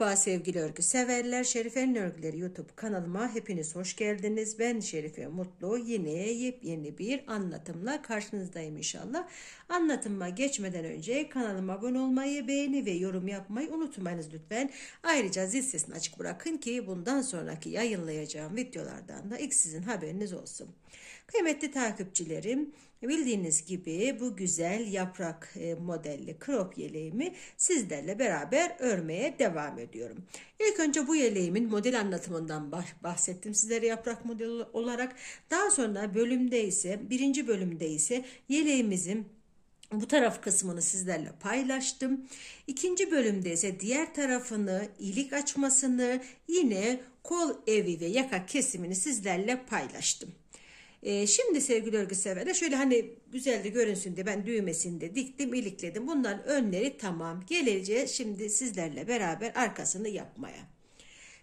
Merhaba sevgili örgü severler. Şerife'nin örgüleri YouTube kanalıma hepiniz hoş geldiniz. Ben Şerife Mutlu. Yine yepyeni bir anlatımla karşınızdayım inşallah. Anlatıma geçmeden önce kanalıma abone olmayı, beğeni ve yorum yapmayı unutmayınız lütfen. Ayrıca zil sesini açık bırakın ki bundan sonraki yayınlayacağım videolardan da ilk sizin haberiniz olsun. Kıymetli takipçilerim bildiğiniz gibi bu güzel yaprak e, modelli krop yeleğimi sizlerle beraber örmeye devam ediyorum. İlk önce bu yeleğimin model anlatımından bahsettim sizlere yaprak modeli olarak. Daha sonra bölümde ise birinci bölümde ise yeleğimizin bu taraf kısmını sizlerle paylaştım. İkinci bölümde ise diğer tarafını, ilik açmasını, yine kol evi ve yaka kesimini sizlerle paylaştım. E, şimdi sevgili örgü severler şöyle hani güzel de görünsün diye ben düğmesini de diktim ilikledim. Bundan önleri tamam. Geleceğiz şimdi sizlerle beraber arkasını yapmaya.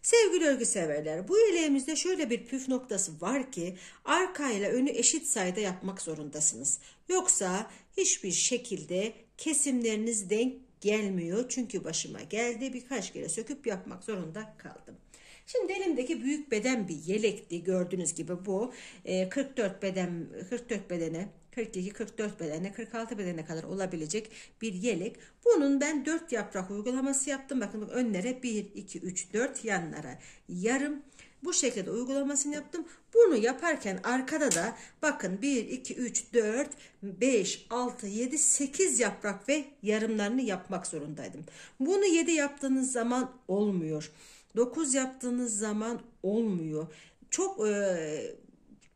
Sevgili örgü severler bu yeleğimizde şöyle bir püf noktası var ki arkayla önü eşit sayıda yapmak zorundasınız. Yoksa hiçbir şekilde kesimleriniz denk gelmiyor. Çünkü başıma geldi birkaç kere söküp yapmak zorunda kaldım. Şimdi elimdeki büyük beden bir yelekti gördüğünüz gibi bu. E, 44 beden 44 bedene 42 44 bedene 46 bedene kadar olabilecek bir yelek. Bunun ben 4 yaprak uygulaması yaptım. Bakın önlere 1 2 3 4 yanlara yarım bu şekilde uygulamasını yaptım. Bunu yaparken arkada da bakın 1, 2, 3, 4, 5, 6, 7, 8 yaprak ve yarımlarını yapmak zorundaydım. Bunu 7 yaptığınız zaman olmuyor. 9 yaptığınız zaman olmuyor. Çok e,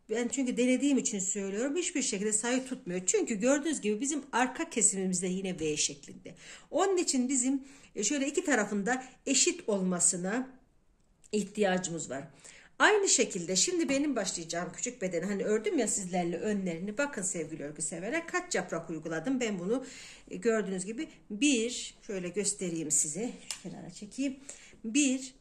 ben çünkü denediğim için söylüyorum hiçbir şekilde sayı tutmuyor. Çünkü gördüğünüz gibi bizim arka kesimimizde yine V şeklinde. Onun için bizim e, şöyle iki tarafında eşit olmasına ihtiyacımız var. Aynı şekilde şimdi benim başlayacağım küçük beden hani ördüm ya sizlerle önlerini bakın sevgili örgü severe kaç yaprak uyguladım ben bunu e, gördüğünüz gibi bir şöyle göstereyim size şu kenara çekeyim bir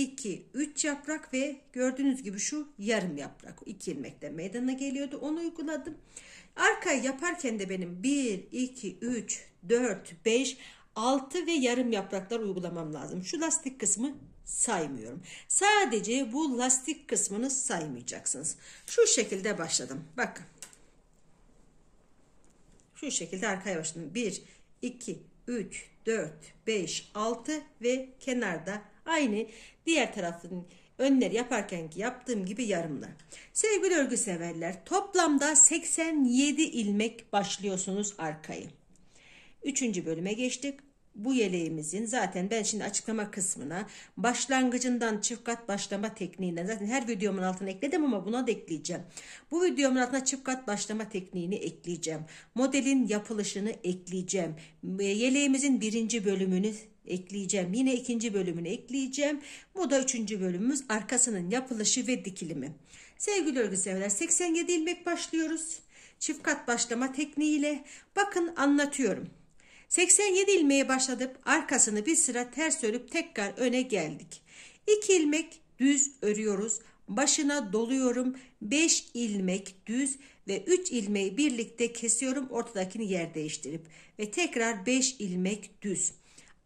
2, 3 yaprak ve gördüğünüz gibi şu yarım yaprak 2 ilmekten meydana geliyordu. Onu uyguladım. Arkayı yaparken de benim 1, 2, 3, 4, 5, 6 ve yarım yapraklar uygulamam lazım. Şu lastik kısmı saymıyorum. Sadece bu lastik kısmını saymayacaksınız. Şu şekilde başladım. Bakın. Şu şekilde arkaya başladım. 1, 2, 3, 4, 5, 6 ve kenarda Aynı diğer tarafın önleri yaparkenki yaptığım gibi yarımla. Sevgili örgü severler toplamda 87 ilmek başlıyorsunuz arkayı. Üçüncü bölüme geçtik. Bu yeleğimizin zaten ben şimdi açıklama kısmına başlangıcından çift kat başlama tekniğinden zaten her videomun altına ekledim ama buna da ekleyeceğim. Bu videomun altına çift kat başlama tekniğini ekleyeceğim. Modelin yapılışını ekleyeceğim. Yeleğimizin birinci bölümünü ekleyeceğim. Yine ikinci bölümünü ekleyeceğim. Bu da üçüncü bölümümüz arkasının yapılışı ve dikilimi. Sevgili örgü severler 87 ilmek başlıyoruz. Çift kat başlama tekniğiyle bakın anlatıyorum. 87 ilmeğe başladık arkasını bir sıra ters örüp tekrar öne geldik. 2 ilmek düz örüyoruz. Başına doluyorum. 5 ilmek düz ve 3 ilmeği birlikte kesiyorum ortadakini yer değiştirip ve tekrar 5 ilmek düz.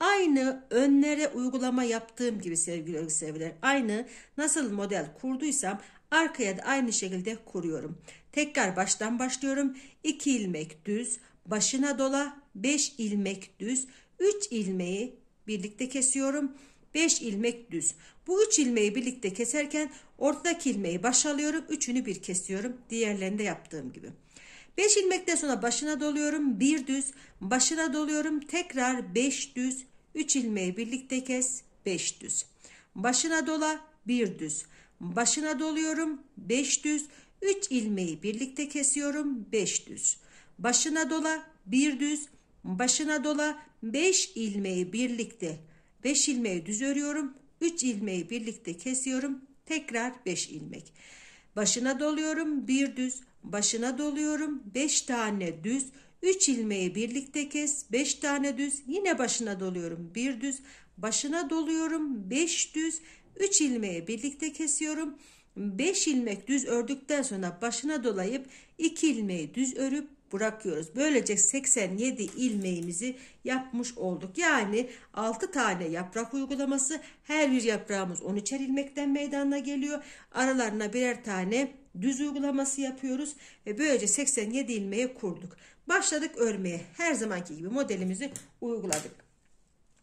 Aynı önlere uygulama yaptığım gibi sevgili örgü Aynı nasıl model kurduysam arkaya da aynı şekilde kuruyorum. Tekrar baştan başlıyorum. 2 ilmek düz, başına dola 5 ilmek düz, 3 ilmeği birlikte kesiyorum. 5 ilmek düz. Bu 3 ilmeği birlikte keserken ortadaki ilmeği baş alıyorum. Üçünü bir kesiyorum. Diğerlerinde yaptığım gibi. 5 ilmekten sonra başına doluyorum. 1 düz. Başına doluyorum. Tekrar 5 düz. 3 ilmeği birlikte kes 5 düz. Başına dola 1 düz. Başına doluyorum 5 düz. 3 ilmeği birlikte kesiyorum 5 düz. Başına dola 1 düz. Başına dola 5 ilmeği birlikte 5 ilmeği düz örüyorum. 3 ilmeği birlikte kesiyorum. Tekrar 5 ilmek. Başına doluyorum 1 düz. Başına doluyorum 5 tane düz. 3 ilmeği birlikte kes. 5 tane düz. Yine başına doluyorum. 1 düz. Başına doluyorum. 5 düz. 3 ilmeği birlikte kesiyorum. 5 ilmek düz ördükten sonra başına dolayıp 2 ilmeği düz örüp bırakıyoruz. Böylece 87 ilmeğimizi yapmış olduk. Yani 6 tane yaprak uygulaması her bir yaprağımız 13'er ilmekten meydana geliyor. Aralarına birer tane düz uygulaması yapıyoruz ve böylece 87 ilmeği kurduk. Başladık örmeye. Her zamanki gibi modelimizi uyguladık.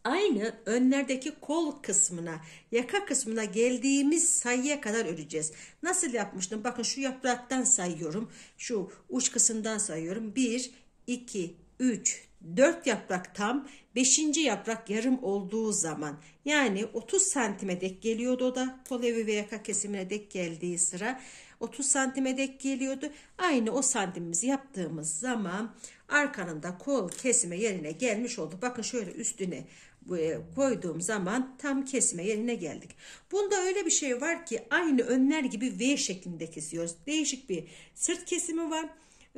Aynı önlerdeki kol kısmına, yaka kısmına geldiğimiz sayıya kadar öreceğiz. Nasıl yapmıştım? Bakın şu yapraktan sayıyorum. Şu uç kısımdan sayıyorum. 1, 2, 3, 4 yaprak tam 5. yaprak yarım olduğu zaman yani 30 santime dek geliyordu o da kol evi ve yaka kesimine dek geldiği sıra 30 santime dek geliyordu. Aynı o santimimizi yaptığımız zaman arkanın da kol kesme yerine gelmiş oldu. Bakın şöyle üstüne e, koyduğum zaman tam kesme yerine geldik. Bunda öyle bir şey var ki aynı önler gibi V şeklinde kesiyoruz. Değişik bir sırt kesimi var.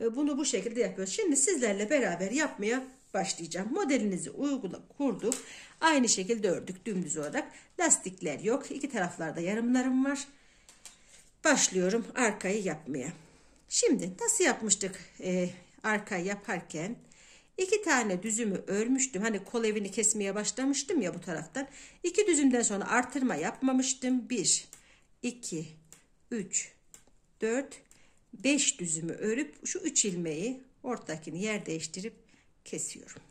E, bunu bu şekilde yapıyoruz. Şimdi sizlerle beraber yapmaya başlayacağım. Modelinizi uygula kurduk. Aynı şekilde ördük dümdüz olarak. Lastikler yok. İki taraflarda yarımlarım var başlıyorum arkayı yapmaya. Şimdi nasıl yapmıştık e, arkayı yaparken? İki tane düzümü örmüştüm. Hani kol evini kesmeye başlamıştım ya bu taraftan. İki düzümden sonra artırma yapmamıştım. Bir, iki, üç, dört, beş düzümü örüp şu üç ilmeği ortakini yer değiştirip kesiyorum.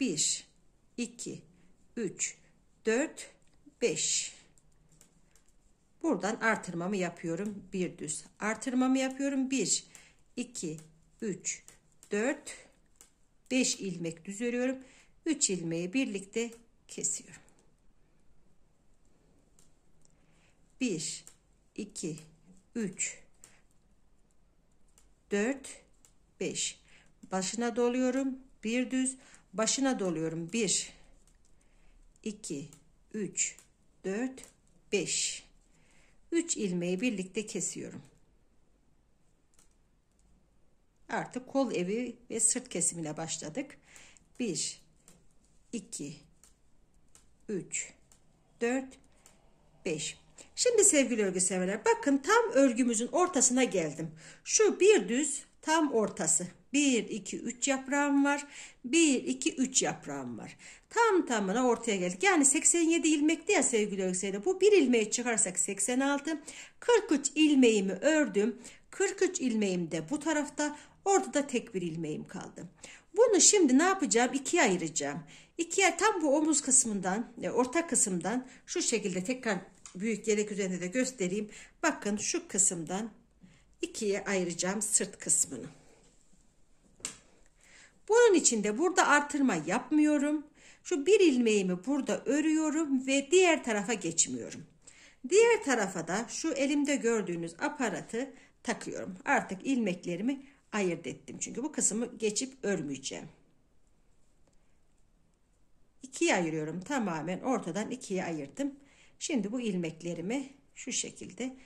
Bir, iki, üç, dört, beş. Buradan artırmamı yapıyorum. Bir düz. Artırmamı yapıyorum. 1, 2, 3, 4, 5 ilmek düz örüyorum. 3 ilmeği birlikte kesiyorum. 1, 2, 3, 4, 5. Başına doluyorum. Bir düz. Başına doluyorum. 1, 2, 3, 4, 5. 3 ilmeği birlikte kesiyorum. Artık kol evi ve sırt kesimine başladık. 1 2 3 4 5 Şimdi sevgili örgü severler bakın tam örgümüzün ortasına geldim. Şu bir düz tam ortası. 1 2 3 yaprağım var. 1 2 3 yaprağım var. Tam tamına ortaya geldik. Yani 87 ilmekti ya sevgili ölçüsüyle. Bu bir ilmeği çıkarsak 86. 43 ilmeğimi ördüm. 43 ilmeğim de bu tarafta. Ortada tek bir ilmeğim kaldı. Bunu şimdi ne yapacağım? İkiye ayıracağım. İkiye tam bu omuz kısmından, e, orta kısımdan şu şekilde tekrar büyük yelek üzerinde de göstereyim. Bakın şu kısımdan ikiye ayıracağım sırt kısmını. Bunun için de burada artırma yapmıyorum. Şu bir ilmeğimi burada örüyorum ve diğer tarafa geçmiyorum. Diğer tarafa da şu elimde gördüğünüz aparatı takıyorum. Artık ilmeklerimi ayırt ettim. Çünkü bu kısmı geçip örmeyeceğim. İkiye ayırıyorum tamamen ortadan ikiye ayırdım. Şimdi bu ilmeklerimi şu şekilde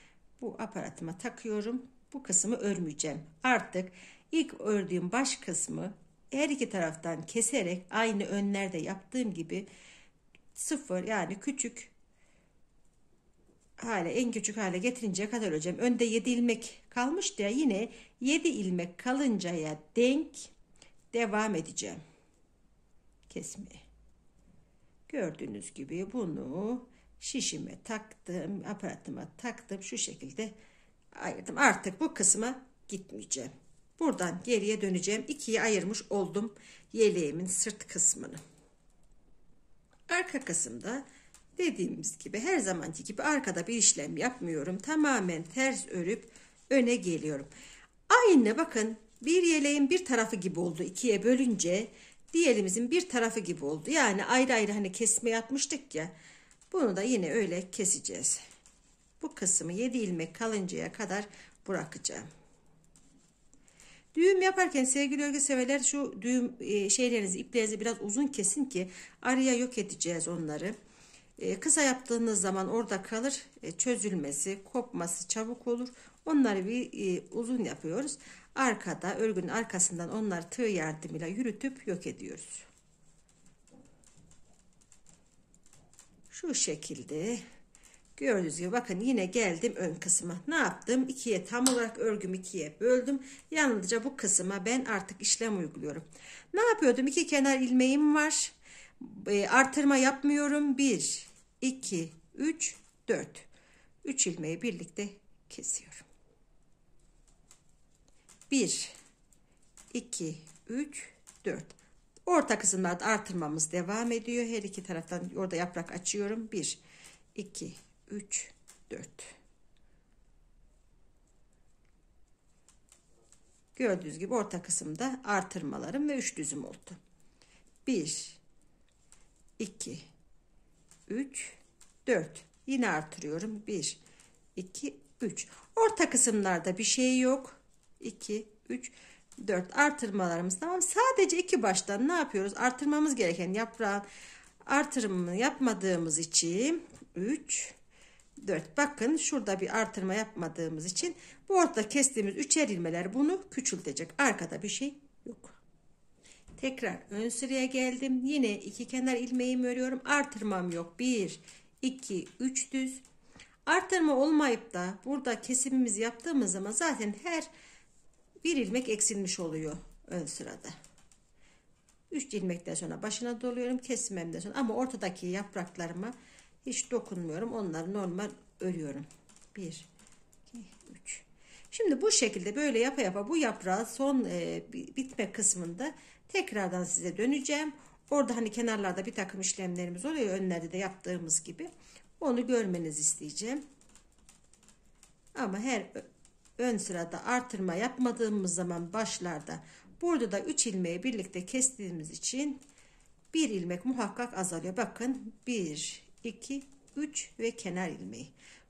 bu aparatıma takıyorum. Bu kısmı örmeyeceğim. Artık ilk ördüğüm baş kısmı her iki taraftan keserek aynı önlerde yaptığım gibi sıfır yani küçük hale en küçük hale getirinceye kadar öleceğim. Önde 7 ilmek kalmıştı ya yine 7 ilmek kalıncaya denk devam edeceğim. Kesmeye. Gördüğünüz gibi bunu şişime taktım, aparatıma taktım. Şu şekilde ayırdım. Artık bu kısma gitmeyeceğim. Buradan geriye döneceğim. İkiye ayırmış oldum yeleğimin sırt kısmını. Arka kısımda dediğimiz gibi her zamanki gibi arkada bir işlem yapmıyorum. Tamamen ters örüp öne geliyorum. Aynı bakın bir yeleğin bir tarafı gibi oldu. ikiye bölünce diğerimizin bir tarafı gibi oldu. Yani ayrı ayrı hani kesme yapmıştık ya. Bunu da yine öyle keseceğiz. Bu kısmı 7 ilmek kalıncaya kadar bırakacağım. Düğüm yaparken sevgili örgü severler şu düğüm e, şeylerinizi iplerinizi biraz uzun kesin ki araya yok edeceğiz onları. E, kısa yaptığınız zaman orada kalır e, çözülmesi kopması çabuk olur. Onları bir e, uzun yapıyoruz. Arkada örgünün arkasından onları tığ yardımıyla yürütüp yok ediyoruz. Şu şekilde Gördüğünüz gibi bakın yine geldim ön kısma. Ne yaptım? İkiye tam olarak örgümü ikiye böldüm. Yalnızca bu kısma ben artık işlem uyguluyorum. Ne yapıyordum? İki kenar ilmeğim var. E, artırma yapmıyorum. 1, 2, 3, 4. 3 ilmeği birlikte kesiyorum. 1, 2, 3, 4. Orta kısımda artırmamız devam ediyor. Her iki taraftan orada yaprak açıyorum. 1, 2, 3, 4. Gördüğünüz gibi orta kısımda artırmalarım ve üç düzüm oldu. 1, 2, 3, 4. Yine artırıyorum. 1, 2, 3. Orta kısımlarda bir şey yok. 2, 3, 4 artırmalarımız tamam. Sadece iki baştan ne yapıyoruz? Artırmamız gereken yaprağın artırımını yapmadığımız için 3 4. Bakın şurada bir artırma yapmadığımız için bu orta kestiğimiz üçer ilmeler bunu küçültecek. Arkada bir şey yok. Tekrar ön sıraya geldim. Yine iki kenar ilmeğimi örüyorum. Artırmam yok. 1, 2, 3 düz. Artırma olmayıp da burada kesimimizi yaptığımız zaman zaten her bir ilmek eksilmiş oluyor ön sırada. 3 ilmekten sonra başına doluyorum. Kesimimden sonra ama ortadaki yapraklarımı hiç dokunmuyorum. Onları normal örüyorum. 1 2 3 Şimdi bu şekilde böyle yapa yapa bu yaprağı son e, bitme kısmında tekrardan size döneceğim. Orada hani kenarlarda bir takım işlemlerimiz oluyor. Önlerde de yaptığımız gibi. Onu görmenizi isteyeceğim. Ama her ön sırada artırma yapmadığımız zaman başlarda burada da 3 ilmeği birlikte kestiğimiz için bir ilmek muhakkak azalıyor. Bakın 1 2, 3 ve kenar ilmeği.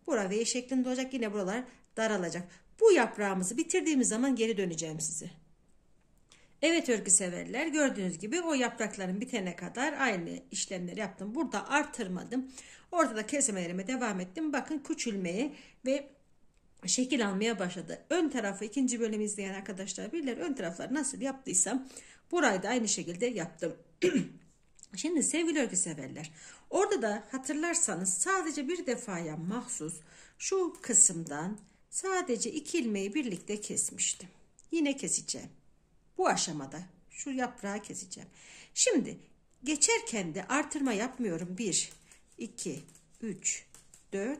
Bura V şeklinde olacak. Yine buralar daralacak. Bu yaprağımızı bitirdiğimiz zaman geri döneceğim size. Evet örgü severler gördüğünüz gibi o yaprakların bitene kadar aynı işlemleri yaptım. Burada artırmadım. Orada Ortada kesmelerime devam ettim. Bakın küçülmeye ve şekil almaya başladı. Ön tarafı ikinci bölümü izleyen arkadaşlar bilirler. Ön tarafları nasıl yaptıysam burayı da aynı şekilde yaptım. Şimdi sevgili örgü severler Orada da hatırlarsanız sadece bir defaya mahsus şu kısımdan sadece iki ilmeği birlikte kesmiştim. Yine keseceğim. Bu aşamada şu yaprağı keseceğim. Şimdi geçerken de artırma yapmıyorum. 1, 2, 3, 4,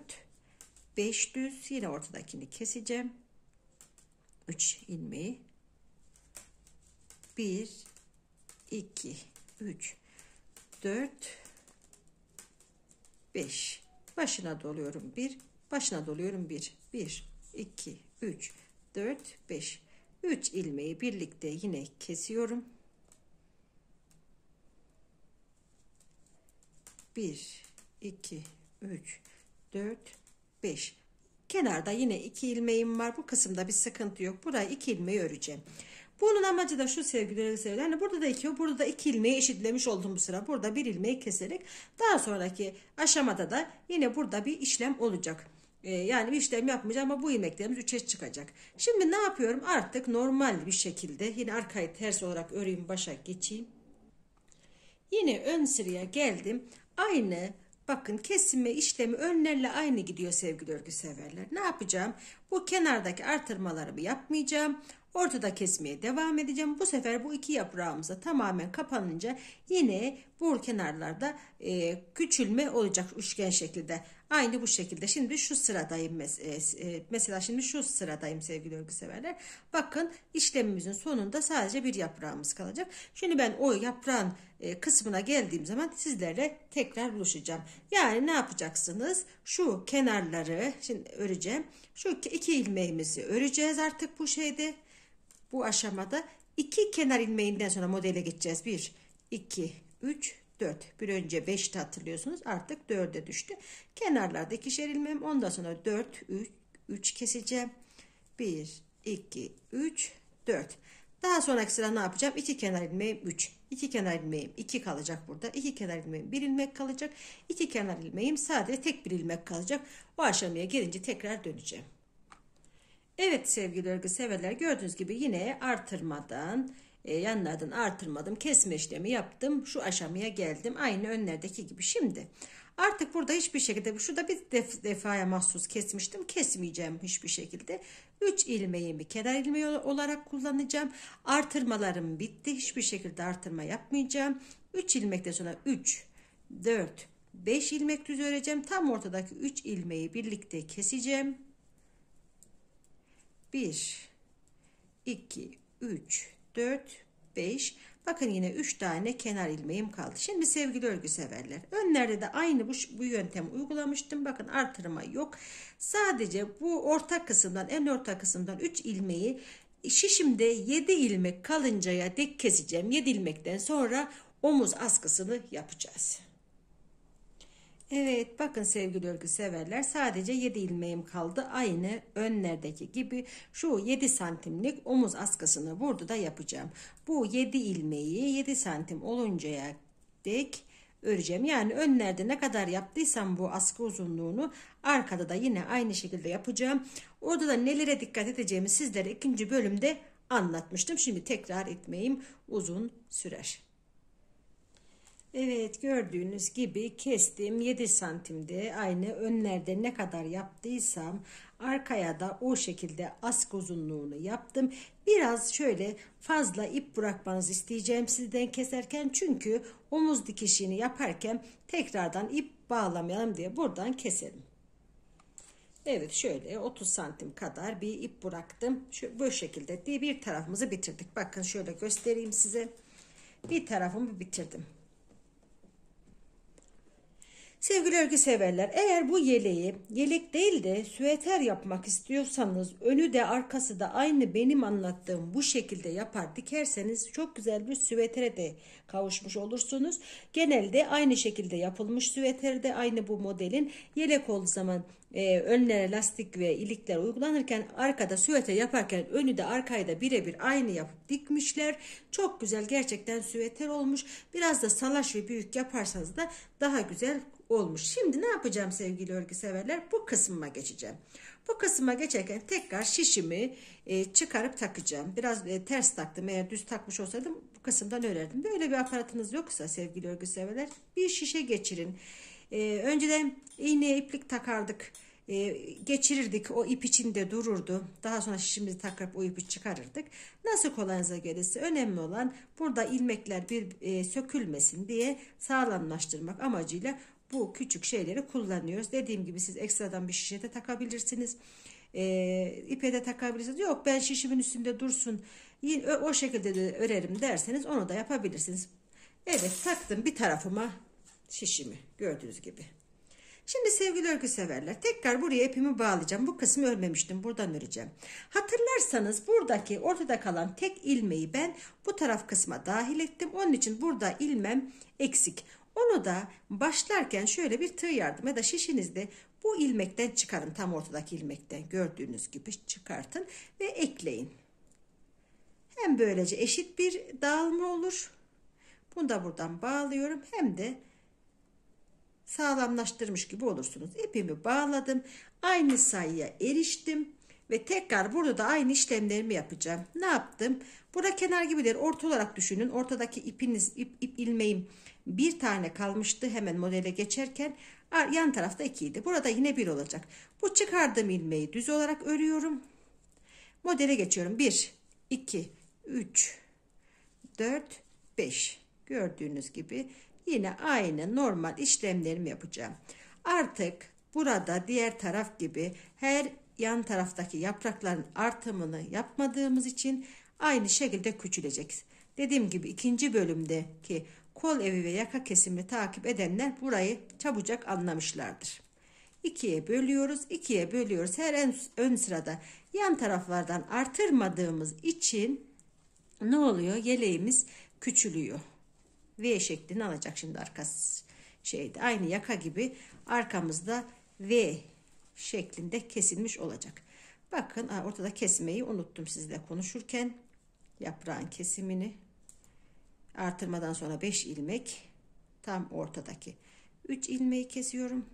5 düz yine ortadakini keseceğim. 3 ilmeği 1 2 3 4 5. Başına doluyorum 1. Başına doluyorum 1. 1, 2, 3, 4, 5. 3 ilmeği birlikte yine kesiyorum. 1, 2, 3, 4, 5. Kenarda yine 2 ilmeğim var. Bu kısımda bir sıkıntı yok. Buraya 2 ilmeği öreceğim. Bunun amacı da şu sevgili seyirciler. Hani burada da iki, burada da iki ilmeği eşitlemiş oldum bu sıra. Burada bir ilmeği keserek daha sonraki aşamada da yine burada bir işlem olacak. Ee, yani bir işlem yapmayacağım ama bu ilmeklerimiz üçe çıkacak. Şimdi ne yapıyorum? Artık normal bir şekilde yine arkayı ters olarak öreyim başa geçeyim. Yine ön sıraya geldim. Aynı Bakın kesimi işlemi önlerle aynı gidiyor sevgili örgü severler. Ne yapacağım? Bu kenardaki artırmalarımı yapmayacağım. Ortada kesmeye devam edeceğim. Bu sefer bu iki yaprağımıza tamamen kapanınca yine bu kenarlarda e, küçülme olacak üçgen şekilde Aynı bu şekilde. Şimdi şu sıradayım. E, e, mesela şimdi şu sıradayım sevgili örgü severler. Bakın işlemimizin sonunda sadece bir yaprağımız kalacak. Şimdi ben o yaprağın e, kısmına geldiğim zaman sizlerle tekrar buluşacağım. Yani ne yapacaksınız? Şu kenarları şimdi öreceğim. Şu iki ilmeğimizi öreceğiz artık bu şeyde bu aşamada iki kenar ilmeğinden sonra modele geçeceğiz. 1, 2, 3, 4. Bir önce 5'te hatırlıyorsunuz. Artık 4'e düştü. Kenarlarda ikişer ilmeğim. Ondan sonra 4, 3, 3 keseceğim. 1, 2, 3, 4. Daha sonraki sıra ne yapacağım? 2 kenar ilmeğim 3. 2 kenar ilmeğim 2 kalacak burada. 2 kenar ilmeğim 1 ilmek kalacak. 2 kenar ilmeğim sadece tek bir ilmek kalacak. O aşamaya gelince tekrar döneceğim. Evet sevgili örgü severler gördüğünüz gibi yine artırmadan e, yanlardan artırmadım kesme işlemi yaptım şu aşamaya geldim aynı önlerdeki gibi şimdi artık burada hiçbir şekilde şurada bir def, defaya mahsus kesmiştim kesmeyeceğim hiçbir şekilde 3 ilmeğimi kenar ilmeği olarak kullanacağım artırmalarım bitti hiçbir şekilde artırma yapmayacağım 3 ilmekten sonra 3 4 5 ilmek düz öreceğim tam ortadaki 3 ilmeği birlikte keseceğim 1, 2, 3, 4, 5. Bakın yine 3 tane kenar ilmeğim kaldı. Şimdi sevgili örgü severler. Önlerde de aynı bu, bu yöntemi uygulamıştım. Bakın artırma yok. Sadece bu orta kısımdan en orta kısımdan 3 ilmeği şişimde 7 ilmek kalıncaya dek keseceğim. 7 ilmekten sonra omuz askısını yapacağız. Evet bakın sevgili örgü severler sadece 7 ilmeğim kaldı. Aynı önlerdeki gibi şu 7 santimlik omuz askısını burada da yapacağım. Bu 7 ilmeği 7 santim oluncaya dek öreceğim. Yani önlerde ne kadar yaptıysam bu askı uzunluğunu arkada da yine aynı şekilde yapacağım. Orada da nelere dikkat edeceğimi sizlere ikinci bölümde anlatmıştım. Şimdi tekrar etmeyim uzun sürer. Evet gördüğünüz gibi kestim 7 santimde aynı önlerde ne kadar yaptıysam arkaya da o şekilde ask uzunluğunu yaptım. Biraz şöyle fazla ip bırakmanızı isteyeceğim sizden keserken çünkü omuz dikişini yaparken tekrardan ip bağlamayalım diye buradan keselim. Evet şöyle 30 santim kadar bir ip bıraktım. Şu, bu şekilde diye bir tarafımızı bitirdik. Bakın şöyle göstereyim size. Bir tarafımı bitirdim. Sevgili örgü severler, eğer bu yeleği yelek değil de süeter yapmak istiyorsanız önü de arkası da aynı benim anlattığım bu şekilde yapar dikerseniz çok güzel bir süvetere de kavuşmuş olursunuz. Genelde aynı şekilde yapılmış süveterde aynı bu modelin yelek olduğu zaman e, önlere lastik ve ilikler uygulanırken arkada süvete yaparken önü de arkayı da birebir aynı yapıp dikmişler. Çok güzel gerçekten süveter olmuş. Biraz da salaş ve büyük yaparsanız da daha güzel olmuş. Şimdi ne yapacağım sevgili örgü severler? Bu kısmıma geçeceğim. Bu kısma geçerken tekrar şişimi e, çıkarıp takacağım. Biraz e, ters taktım. Eğer düz takmış olsaydım bu kısımdan örerdim. Böyle bir aparatınız yoksa sevgili örgü severler bir şişe geçirin. E, önceden iğneye iplik takardık. E, geçirirdik. O ip içinde dururdu. Daha sonra şişimizi takıp o ipi çıkarırdık. Nasıl kolayınıza gelirse önemli olan burada ilmekler bir e, sökülmesin diye sağlamlaştırmak amacıyla bu küçük şeyleri kullanıyoruz. Dediğim gibi siz ekstradan bir şişe takabilirsiniz. E, ipe de takabilirsiniz. Yok ben şişimin üstünde dursun. Yine o şekilde de örerim derseniz onu da yapabilirsiniz. Evet taktım bir tarafıma şişimi gördüğünüz gibi. Şimdi sevgili örgü severler tekrar buraya ipimi bağlayacağım. Bu kısmı örmemiştim buradan öreceğim. Hatırlarsanız buradaki ortada kalan tek ilmeği ben bu taraf kısma dahil ettim. Onun için burada ilmem eksik. Onu da başlarken şöyle bir tığ yardım ya da şişinizde bu ilmekten çıkarın. Tam ortadaki ilmekten gördüğünüz gibi çıkartın ve ekleyin. Hem böylece eşit bir dağılma olur. Bunu da buradan bağlıyorum. Hem de sağlamlaştırmış gibi olursunuz. İpimi bağladım. Aynı sayıya eriştim. Ve tekrar burada da aynı işlemlerimi yapacağım. Ne yaptım? Burada kenar gibidir. orta olarak düşünün. Ortadaki ipiniz, ip, ip ilmeğim bir tane kalmıştı hemen modele geçerken. Yan tarafta ikiydi. Burada yine bir olacak. Bu çıkardığım ilmeği düz olarak örüyorum. Modele geçiyorum. Bir, iki, üç, dört, beş. Gördüğünüz gibi yine aynı normal işlemlerimi yapacağım. Artık burada diğer taraf gibi her yan taraftaki yaprakların artımını yapmadığımız için aynı şekilde küçülecek. Dediğim gibi ikinci bölümdeki kol evi ve yaka kesimi takip edenler burayı çabucak anlamışlardır. İkiye bölüyoruz, ikiye bölüyoruz. Her en ön sırada yan taraflardan artırmadığımız için ne oluyor? Yeleğimiz küçülüyor. V şeklini alacak şimdi arkası şeyde. Aynı yaka gibi arkamızda V şeklinde kesilmiş olacak. Bakın ortada kesmeyi unuttum sizle konuşurken. Yaprağın kesimini artırmadan sonra 5 ilmek tam ortadaki 3 ilmeği kesiyorum.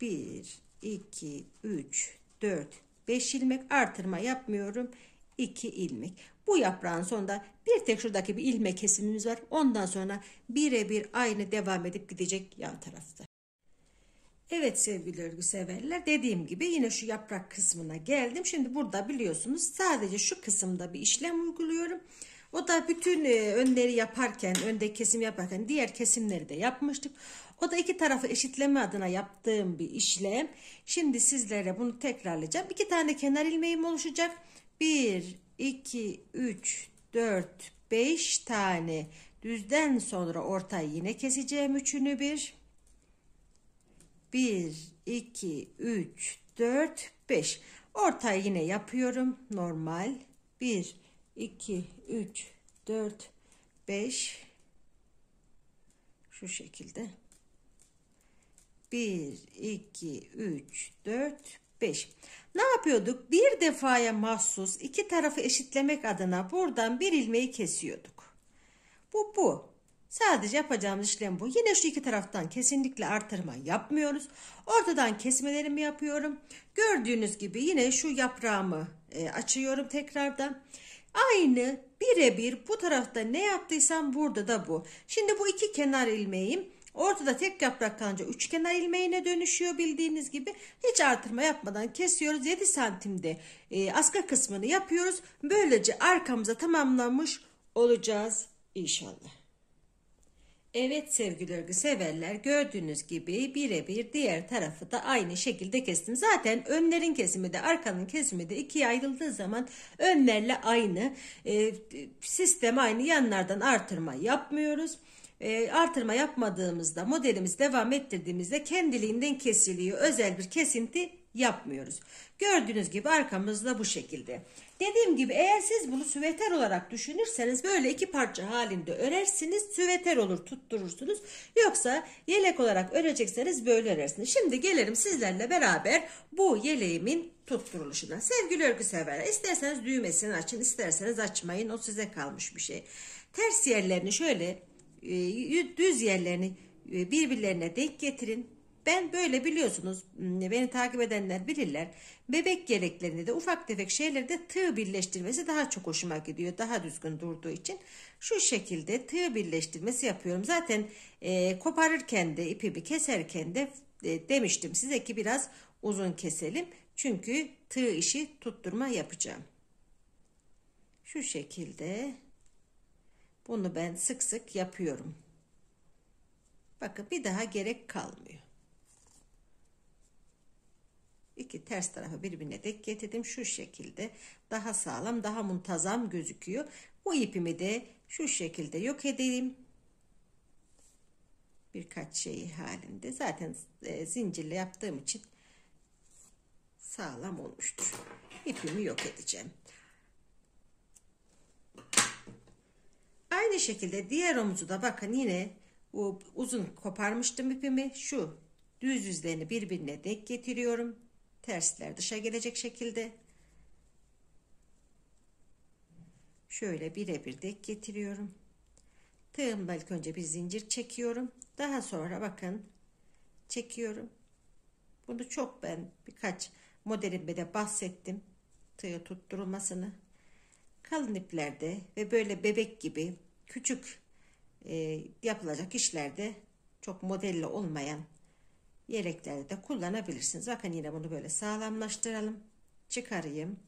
1 2 3 4 5 ilmek artırma yapmıyorum. 2 ilmek. Bu yaprağın sonunda bir tek şuradaki bir ilmek kesimimiz var. Ondan sonra birebir aynı devam edip gidecek yan tarafta. Evet sevgili örgü severler dediğim gibi yine şu yaprak kısmına geldim. Şimdi burada biliyorsunuz sadece şu kısımda bir işlem uyguluyorum. O da bütün e, önleri yaparken, önde kesim yaparken diğer kesimleri de yapmıştık. O da iki tarafı eşitleme adına yaptığım bir işlem. Şimdi sizlere bunu tekrarlayacağım. İki tane kenar ilmeğim oluşacak. 1, 2, 3, 4, 5 tane düzden sonra ortayı yine keseceğim. Üçünü bir. 1, 2, 3, 4, 5. Ortayı yine yapıyorum. Normal. 1, 2, 3, 4, 5. Şu şekilde. 1, 2, 3, 4, 5. Ne yapıyorduk? Bir defaya mahsus iki tarafı eşitlemek adına buradan bir ilmeği kesiyorduk. Bu bu. Sadece yapacağımız işlem bu. Yine şu iki taraftan kesinlikle artırma yapmıyoruz. Ortadan kesmelerimi yapıyorum. Gördüğünüz gibi yine şu yaprağımı e, açıyorum tekrardan. Aynı birebir bu tarafta ne yaptıysam burada da bu. Şimdi bu iki kenar ilmeğim ortada tek yaprak kalınca üç kenar ilmeğine dönüşüyor bildiğiniz gibi. Hiç artırma yapmadan kesiyoruz. 7 santimde e, aska kısmını yapıyoruz. Böylece arkamıza tamamlanmış olacağız inşallah. Evet sevgili örgü severler gördüğünüz gibi birebir diğer tarafı da aynı şekilde kestim. Zaten önlerin kesimi de arkanın kesimi de ikiye ayrıldığı zaman önlerle aynı e, sistem aynı yanlardan artırma yapmıyoruz e, artırma yapmadığımızda modelimizi devam ettirdiğimizde kendiliğinden kesiliyor. Özel bir kesinti yapmıyoruz. Gördüğünüz gibi arkamızda bu şekilde. Dediğim gibi eğer siz bunu süveter olarak düşünürseniz böyle iki parça halinde örersiniz. Süveter olur tutturursunuz. Yoksa yelek olarak örecekseniz böyle örersiniz. Şimdi gelelim sizlerle beraber bu yeleğimin tutturuluşuna. Sevgili örgü severler isterseniz düğmesini açın isterseniz açmayın. O size kalmış bir şey. Ters yerlerini şöyle e, düz yerlerini e, birbirlerine denk getirin. Ben böyle biliyorsunuz beni takip edenler bilirler. Bebek yeleklerinde de ufak tefek şeylerde tığ birleştirmesi daha çok hoşuma gidiyor. Daha düzgün durduğu için şu şekilde tığ birleştirmesi yapıyorum. Zaten e, koparırken de ipi bir keserken de e, demiştim size ki biraz uzun keselim. Çünkü tığ işi tutturma yapacağım. Şu şekilde bunu ben sık sık yapıyorum. Bakın bir daha gerek kalmıyor. İki ters tarafı birbirine denk getirdim. Şu şekilde daha sağlam daha muntazam gözüküyor. Bu ipimi de şu şekilde yok edeyim. Birkaç şey halinde. Zaten e, zincirle yaptığım için sağlam olmuştur. İpimi yok edeceğim. Aynı şekilde diğer omuzu da bakın yine uzun koparmıştım ipimi. Şu düz yüzlerini birbirine denk getiriyorum tersler dışa gelecek şekilde şöyle birebir dek getiriyorum. Tığımla ilk önce bir zincir çekiyorum. Daha sonra bakın çekiyorum. Bunu çok ben birkaç modelimde de bahsettim. Tığı tutturulmasını. Kalın iplerde ve böyle bebek gibi küçük e, yapılacak işlerde çok modelli olmayan yelekleri de kullanabilirsiniz. Bakın yine bunu böyle sağlamlaştıralım. Çıkarayım.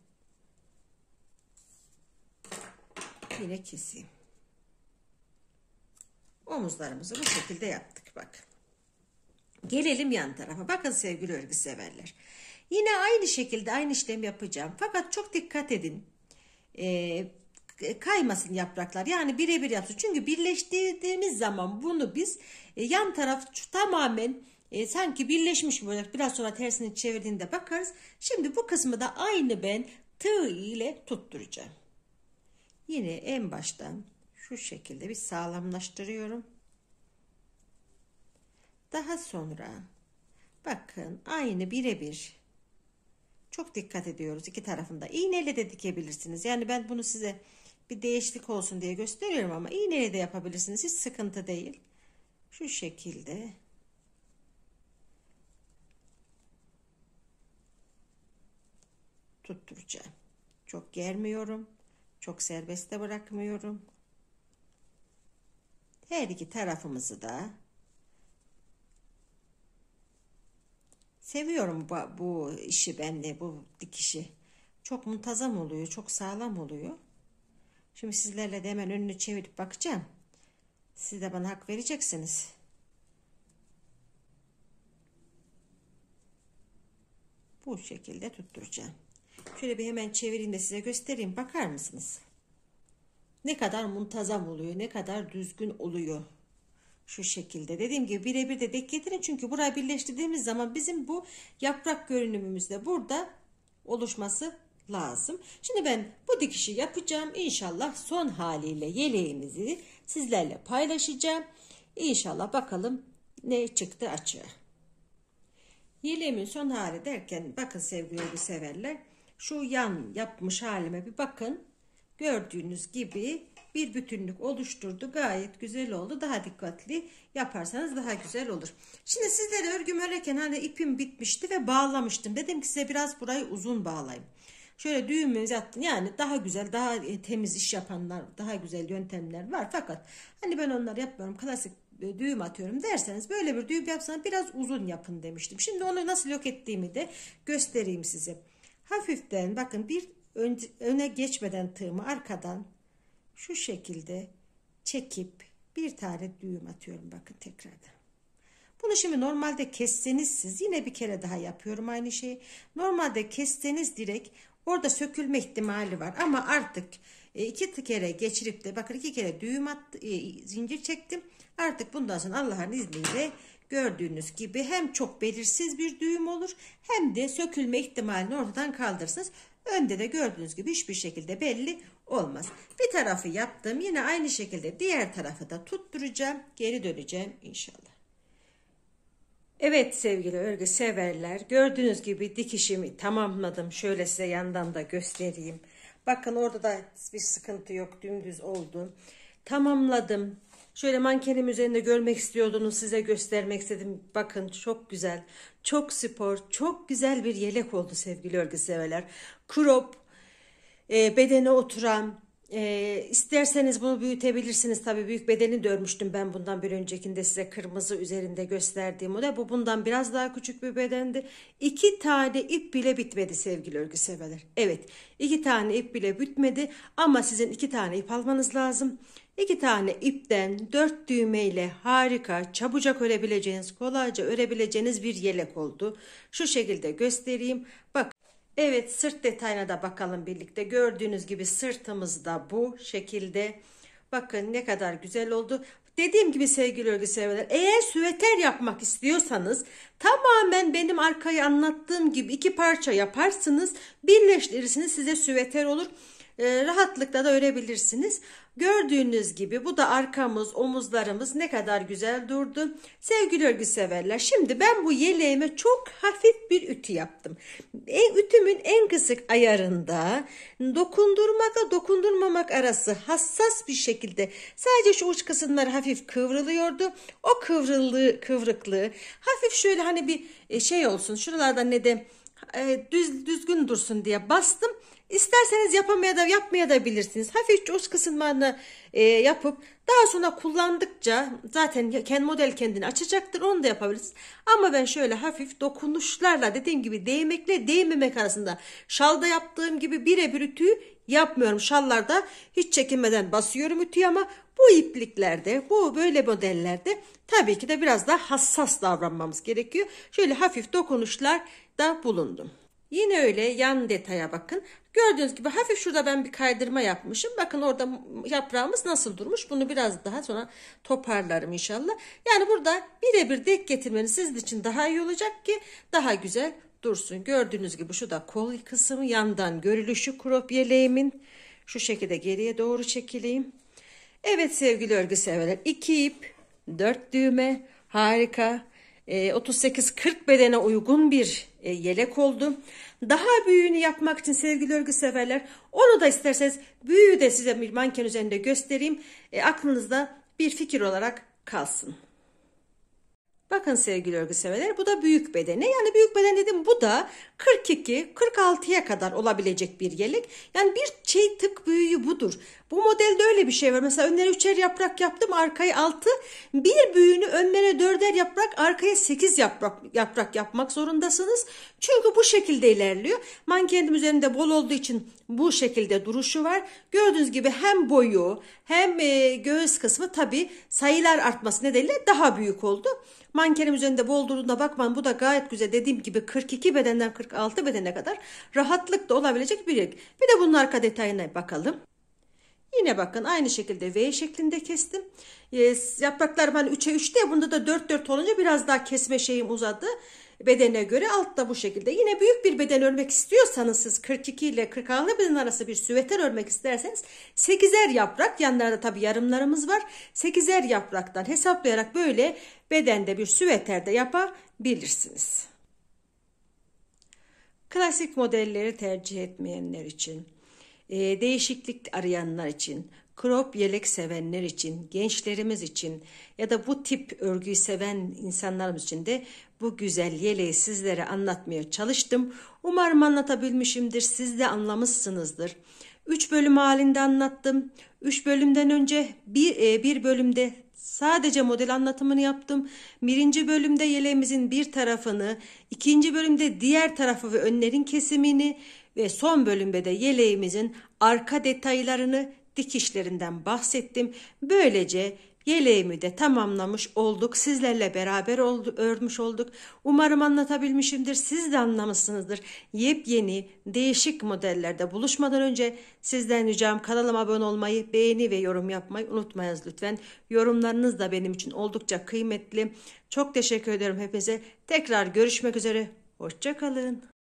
Yine keseyim. Omuzlarımızı bu şekilde yaptık. Bak. Gelelim yan tarafa. Bakın sevgili örgü severler. Yine aynı şekilde aynı işlem yapacağım. Fakat çok dikkat edin. Ee, kaymasın yapraklar. Yani birebir yapsın. Çünkü birleştirdiğimiz zaman bunu biz e, yan taraf tamamen e, sanki birleşmiş gibi olacak. Biraz sonra tersini çevirdiğinde bakarız. Şimdi bu kısmı da aynı ben T ile tutturacağım. Yine en baştan şu şekilde bir sağlamlaştırıyorum. Daha sonra bakın aynı birebir çok dikkat ediyoruz iki tarafında. İğneyle de dikebilirsiniz. Yani ben bunu size bir değişiklik olsun diye gösteriyorum ama iğneyle de yapabilirsiniz. Hiç sıkıntı değil. Şu şekilde tutturacağım. Çok germiyorum. Çok serbeste bırakmıyorum. Her iki tarafımızı da seviyorum bu, bu işi ben bu dikişi. Çok muntazam oluyor, çok sağlam oluyor. Şimdi sizlerle de hemen önünü çevirip bakacağım. Siz de bana hak vereceksiniz. Bu şekilde tutturacağım. Şöyle bir hemen çevireyim de size göstereyim. Bakar mısınız? Ne kadar muntazam oluyor, ne kadar düzgün oluyor. Şu şekilde. Dediğim gibi birebir de denk getirin. Çünkü buraya birleştirdiğimiz zaman bizim bu yaprak görünümümüzde burada oluşması lazım. Şimdi ben bu dikişi yapacağım. İnşallah son haliyle yeleğimizi sizlerle paylaşacağım. İnşallah bakalım ne çıktı açığa. Yeleğimin son hali derken bakın sevgili severler şu yan yapmış halime bir bakın. Gördüğünüz gibi bir bütünlük oluşturdu. Gayet güzel oldu. Daha dikkatli yaparsanız daha güzel olur. Şimdi sizlere örgüm örerken hani ipim bitmişti ve bağlamıştım. Dedim ki size biraz burayı uzun bağlayayım. Şöyle düğümümüzü attın, Yani daha güzel, daha e, temiz iş yapanlar, daha güzel yöntemler var. Fakat hani ben onları yapmıyorum. Klasik e, düğüm atıyorum derseniz böyle bir düğüm yapsanız biraz uzun yapın demiştim. Şimdi onu nasıl yok ettiğimi de göstereyim size hafiften bakın bir öne geçmeden tığımı arkadan şu şekilde çekip bir tane düğüm atıyorum bakın tekrardan. Bunu şimdi normalde kesseniz siz yine bir kere daha yapıyorum aynı şeyi. Normalde kesseniz direkt orada sökülme ihtimali var ama artık e, iki kere geçirip de bakın iki kere düğüm attı, e, zincir çektim. Artık bundan sonra Allah'ın izniyle Gördüğünüz gibi hem çok belirsiz bir düğüm olur hem de sökülme ihtimalini ortadan kaldırırsınız. Önde de gördüğünüz gibi hiçbir şekilde belli olmaz. Bir tarafı yaptım. Yine aynı şekilde diğer tarafı da tutturacağım. Geri döneceğim inşallah. Evet sevgili örgü severler. Gördüğünüz gibi dikişimi tamamladım. Şöyle size yandan da göstereyim. Bakın orada da bir sıkıntı yok. Dümdüz oldu. Tamamladım. Şöyle mankenim üzerinde görmek istiyordunuz size göstermek istedim. Bakın çok güzel, çok spor, çok güzel bir yelek oldu sevgili örgü severler. Krop, e, bedene oturan, e, isterseniz bunu büyütebilirsiniz. Tabii büyük bedeni dörmüştüm ben bundan bir öncekinde size kırmızı üzerinde gösterdiğim model. Bu bundan biraz daha küçük bir bedendi. İki tane ip bile bitmedi sevgili örgü severler. Evet iki tane ip bile bitmedi ama sizin iki tane ip almanız lazım. İki tane ipten dört düğmeyle harika çabucak örebileceğiniz kolayca örebileceğiniz bir yelek oldu. Şu şekilde göstereyim. Bak evet sırt detayına da bakalım birlikte. Gördüğünüz gibi sırtımız da bu şekilde. Bakın ne kadar güzel oldu. Dediğim gibi sevgili örgü severler eğer süvetler yapmak istiyorsanız tamamen benim arkayı anlattığım gibi iki parça yaparsınız birleştirirsiniz size süveter olur. Ee, rahatlıkla da örebilirsiniz. Gördüğünüz gibi bu da arkamız, omuzlarımız ne kadar güzel durdu. Sevgili örgü severler, şimdi ben bu yeleğime çok hafif bir ütü yaptım. En, ütümün en kısık ayarında dokundurmakla dokundurmamak arası hassas bir şekilde sadece şu uç kısımlar hafif kıvrılıyordu. O kıvrılığı, kıvrıklığı hafif şöyle hani bir e, şey olsun şuralarda ne de e, düz, düzgün dursun diye bastım. İsterseniz yapamaya da yapmaya da bilirsiniz. Hafif uç kısımlarını e, yapıp daha sonra kullandıkça zaten kendi model kendini açacaktır. Onu da yapabilirsiniz. Ama ben şöyle hafif dokunuşlarla dediğim gibi değmekle değmemek arasında şalda yaptığım gibi birebir ütüyü yapmıyorum. Şallarda hiç çekinmeden basıyorum ütüyü ama bu ipliklerde, bu böyle modellerde tabii ki de biraz daha hassas davranmamız gerekiyor. Şöyle hafif dokunuşlar da bulundum. Yine öyle yan detaya bakın. Gördüğünüz gibi hafif şurada ben bir kaydırma yapmışım. Bakın orada yaprağımız nasıl durmuş. Bunu biraz daha sonra toparlarım inşallah. Yani burada birebir denk getirmeniz sizin için daha iyi olacak ki daha güzel dursun. Gördüğünüz gibi şu da kol kısmı yandan görülüşü krop yeleğimin. Şu şekilde geriye doğru çekileyim. Evet sevgili örgü severler 2 ip 4 düğme harika 38-40 ee, bedene uygun bir e, yelek oldu. Daha büyüğünü yapmak için sevgili örgü severler onu da isterseniz büyüğü de size bir manken üzerinde göstereyim. E, aklınızda bir fikir olarak kalsın. Bakın sevgili örgü severler bu da büyük bedeni. Yani büyük beden dedim bu da 42-46'ya kadar olabilecek bir yelek. Yani bir şey tık büyüğü budur. Bu modelde öyle bir şey var. Mesela önlere üçer yaprak yaptım arkaya altı. Bir büyüğünü önlere dörder yaprak arkaya 8 yaprak, yaprak yapmak zorundasınız. Çünkü bu şekilde ilerliyor. Mankenin üzerinde bol olduğu için bu şekilde duruşu var. Gördüğünüz gibi hem boyu hem e, göğüs kısmı tabi sayılar artması nedeniyle daha büyük oldu. Mankenim üzerinde bu boldurduğunda bakman bu da gayet güzel dediğim gibi 42 bedenden 46 bedene kadar rahatlıkla olabilecek bir renk. Bir de bunun arka detayına bakalım. Yine bakın aynı şekilde V şeklinde kestim. Ee, Yapraklar ben hani 3'e 3 diye bunda da 4-4 olunca biraz daha kesme şeyim uzadı bedene göre altta bu şekilde. Yine büyük bir beden örmek istiyorsanız siz 42 ile 46 beden arası bir süveter örmek isterseniz 8'er yaprak yanlarda tabi yarımlarımız var. 8'er yapraktan hesaplayarak böyle bedende bir süveter de yapabilirsiniz. Klasik modelleri tercih etmeyenler için, e, değişiklik arayanlar için, Crop yelek sevenler için, gençlerimiz için ya da bu tip örgüyü seven insanlarımız için de bu güzel yeleği sizlere anlatmaya çalıştım. Umarım anlatabilmişimdir. Siz de anlamışsınızdır. Üç bölüm halinde anlattım. Üç bölümden önce bir, e, bir bölümde Sadece model anlatımını yaptım. Birinci bölümde yeleğimizin bir tarafını, ikinci bölümde diğer tarafı ve önlerin kesimini ve son bölümde de yeleğimizin arka detaylarını dikişlerinden bahsettim. Böylece yeleğimi de tamamlamış olduk. Sizlerle beraber oldu, örmüş olduk. Umarım anlatabilmişimdir. Siz de anlamışsınızdır. Yepyeni değişik modellerde buluşmadan önce sizden ricam kanalıma abone olmayı, beğeni ve yorum yapmayı unutmayınız lütfen. Yorumlarınız da benim için oldukça kıymetli. Çok teşekkür ederim hepinize. Tekrar görüşmek üzere. Hoşçakalın.